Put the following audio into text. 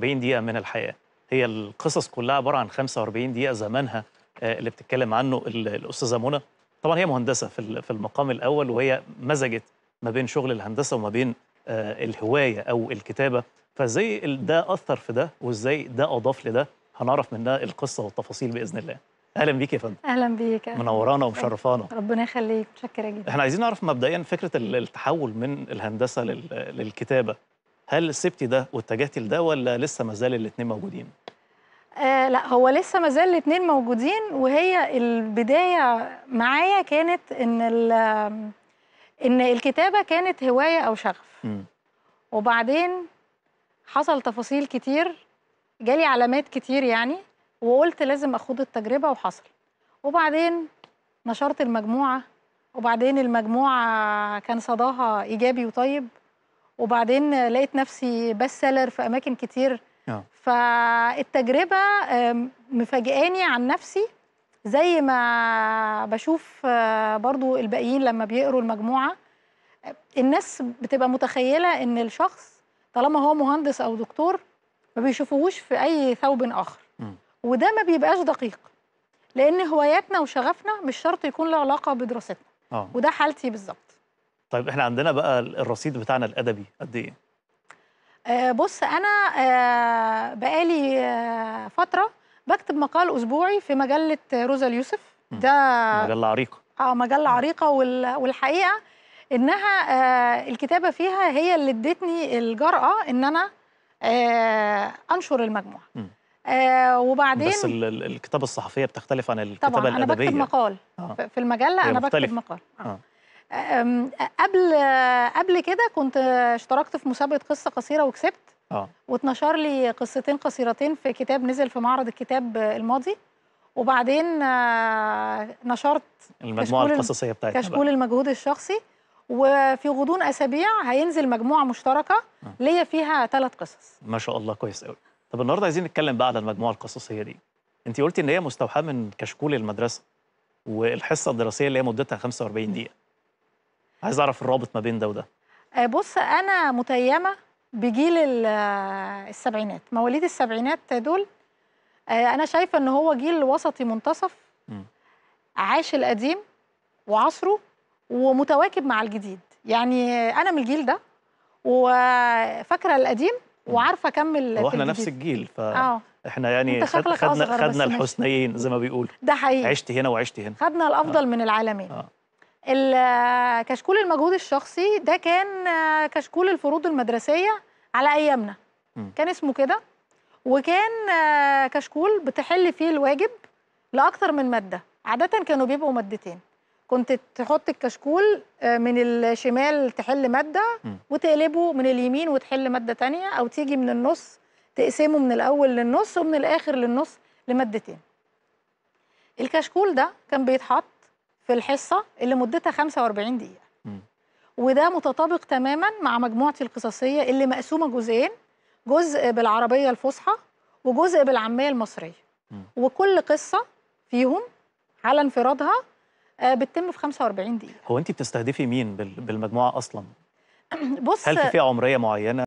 40 دقيقة من الحياة هي القصص كلها عبارة عن 45 دقيقة زمانها آه، اللي بتتكلم عنه الأستاذة منى طبعا هي مهندسة في المقام الأول وهي مزجت ما بين شغل الهندسة وما بين آه، الهواية أو الكتابة فازاي ده أثر في ده وازاي ده أضاف لده هنعرف منها القصة والتفاصيل بإذن الله اهلا بيك يا فندم اهلا بيك منورانا ومشرفانا ربنا يخليك متشكره جدا احنا عايزين نعرف مبدئيا فكره التحول من الهندسه للكتابه هل سبتي ده واتجهتي لده ولا لسه ما زال الاثنين موجودين؟ آه لا هو لسه ما زال الاثنين موجودين وهي البدايه معايا كانت ان ان الكتابه كانت هوايه او شغف م. وبعدين حصل تفاصيل كتير جالي علامات كتير يعني وقلت لازم اخوض التجربه وحصل وبعدين نشرت المجموعه وبعدين المجموعه كان صداها ايجابي وطيب وبعدين لقيت نفسي بس سيلر في اماكن كتير أوه. فالتجربه مفاجئاني عن نفسي زي ما بشوف آه، برضو الباقيين لما بيقروا المجموعه الناس بتبقى متخيله ان الشخص طالما هو مهندس او دكتور ما بيشوفوهوش في اي ثوب اخر م. وده ما بيبقاش دقيق لان هواياتنا وشغفنا مش شرط يكون له علاقه بدراستنا أوه. وده حالتي بالظبط طيب احنا عندنا بقى الرصيد بتاعنا الادبي قد ايه؟ آه، بص انا آه، بقالي آه، فتره بكتب مقال اسبوعي في مجله روزا اليوسف ده مجله عريقه اه مجله عريقه والحقيقه انها الكتابه فيها هي اللي ادتني الجراه ان انا انشر المجموعه آه وبعدين بس الكتابه الصحفيه بتختلف عن الكتابه طبعا الادبيه طبعا انا بكتب مقال آه. في المجله انا بكتب مقال آه. آه. قبل قبل كده كنت اشتركت في مسابقه قصه قصيره وكسبت اه واتنشر لي قصتين قصيرتين في كتاب نزل في معرض الكتاب الماضي وبعدين آه، نشرت المجموعه القصصيه بتاعتي كشكول المجهود الشخصي وفي غضون اسابيع هينزل مجموعه مشتركه آه. ليا فيها ثلاث قصص ما شاء الله كويس قوي طب النهارده عايزين نتكلم بقى على المجموعه القصصيه دي انت قلتي ان هي مستوحاه من كشكول المدرسه والحصه الدراسيه اللي هي مدتها 45 دقيقه عايز اعرف الرابط ما بين ده وده آه، بص انا متيمه بجيل آه، السبعينات مواليد السبعينات دول آه، انا شايفه ان هو جيل وسطي منتصف عاش القديم وعصره ومتواكب مع الجديد يعني انا من الجيل ده وفاكره القديم وعارفه اكمل هو احنا نفس الجيل ف احنا يعني خد خدنا خدنا الحسنيين زي ما بيقولوا ده حقيقي عشت هنا وعشت هنا خدنا الافضل آه. من العالمين آه. كشكول المجهود الشخصي ده كان آه، كشكول الفروض المدرسيه على ايامنا كان اسمه كده وكان آه، كشكول بتحل فيه الواجب لاكثر من ماده عاده كانوا بيبقوا مادتين كنت تحط الكشكول آه، من الشمال تحل ماده وتقلبه من اليمين وتحل ماده تانية او تيجي من النص تقسمه من الاول للنص ومن الاخر للنص لمادتين الكشكول ده كان بيتحط في الحصه اللي مدتها 45 دقيقه وده متطابق تماما مع مجموعتي القصصيه اللي مقسومه جزئين جزء بالعربيه الفصحى وجزء بالعاميه المصريه وكل قصه فيهم على انفرادها آه، بتتم في 45 دقيقه هو انت بتستهدفي مين بالمجموعه اصلا بص هل في فئه عمريه معينه